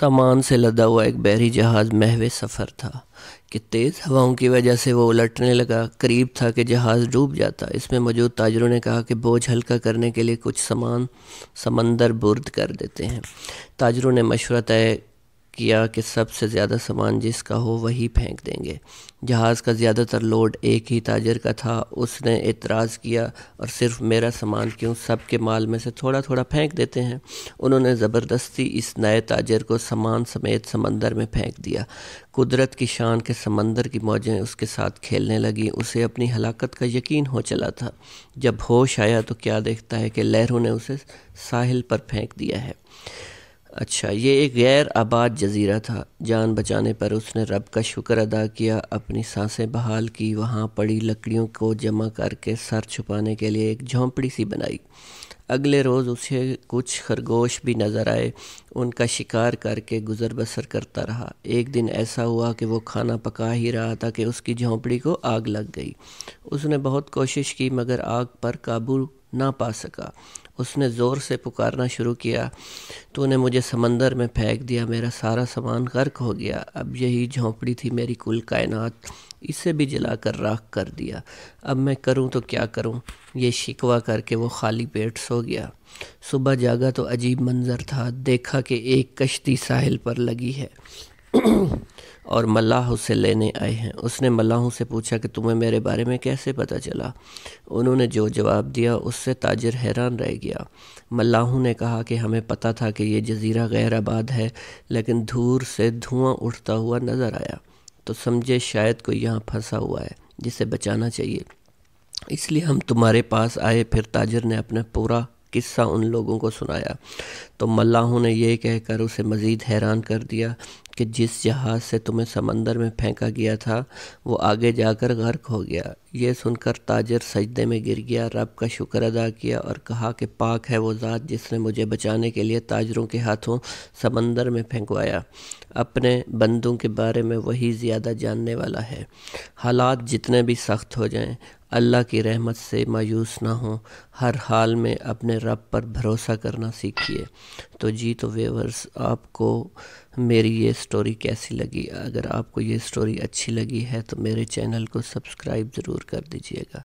सामान से लदा हुआ एक बहरी जहाज़ महवे सफ़र था कि तेज़ हवाओं की वजह से वो उलटने लगा करीब था कि जहाज़ डूब जाता इसमें मौजूद ताजरों ने कहा कि बोझ हल्का करने के लिए कुछ सामान समंदर बुर्द कर देते हैं ताजरों ने मशवरा तय किया कि सबसे ज़्यादा सामान जिसका हो वही फेंक देंगे जहाज़ का ज़्यादातर लोड एक ही ताजर का था उसने एतराज़ किया और सिर्फ मेरा सामान क्यों सब के माल में से थोड़ा थोड़ा फेंक देते हैं उन्होंने ज़बरदस्ती इस नए ताजर को सामान समेत समंदर में फेंक दिया कुदरत की शान के समंदर की मौजें उसके साथ खेलने लगी उसे अपनी हलाकत का यकीन हो चला था जब होश आया तो क्या देखता है कि लहरों ने उसे साहिल पर फेंक दिया है अच्छा ये एक गैर आबाद जजीरा था जान बचाने पर उसने रब का शुक्र अदा किया अपनी सांसें बहाल की वहाँ पड़ी लकड़ियों को जमा करके सर छुपाने के लिए एक झोंपड़ी सी बनाई अगले रोज़ उसे कुछ खरगोश भी नज़र आए उनका शिकार करके गुज़र बसर करता रहा एक दिन ऐसा हुआ कि वो खाना पका ही रहा था कि उसकी झोंपड़ी को आग लग गई उसने बहुत कोशिश की मगर आग पर काबू ना पा सका उसने ज़ोर से पुकारना शुरू किया तूने मुझे समंदर में फेंक दिया मेरा सारा सामान गर्क हो गया अब यही झोंपड़ी थी मेरी कुल कायनात इसे भी जलाकर राख कर दिया अब मैं करूं तो क्या करूं ये शिकवा करके वो खाली पेट सो गया सुबह जागा तो अजीब मंज़र था देखा कि एक कश्ती साहिल पर लगी है और मल्लाह उससे लेने आए हैं उसने मल्लाहों से पूछा कि तुम्हें मेरे बारे में कैसे पता चला उन्होंने जो जवाब दिया उससे ताजर हैरान रह गया मल्लाहों ने कहा कि हमें पता था कि यह जजीरा गैर आबाद है लेकिन दूर से धुआं उठता हुआ नज़र आया तो समझे शायद कोई यहाँ फंसा हुआ है जिसे बचाना चाहिए इसलिए हम तुम्हारे पास आए फिर ताजर ने अपना पूरा किस्सा उन लोगों को सुनाया तो मल्लाहों ने यह कहकर उसे मज़ीद हैरान कर दिया कि जिस जहाज़ से तुम्हें समंदर में फेंका गया था वो आगे जाकर गर्क हो गया ये सुनकर ताजर सजदे में गिर गया रब का शुक्र अदा किया और कहा कि पाक है वो ज़ात जिसने मुझे बचाने के लिए ताजरों के हाथों समंदर में फेंकवाया अपने बंदों के बारे में वही ज़्यादा जानने वाला है हालात जितने भी सख्त हो जाएं अल्लाह की रहमत से मायूस ना हो हर हाल में अपने रब पर भरोसा करना सीखिए तो जी तो वेवर्स आपको मेरी ये स्टोरी कैसी लगी अगर आपको ये स्टोरी अच्छी लगी है तो मेरे चैनल को सब्सक्राइब ज़रूर कर दीजिएगा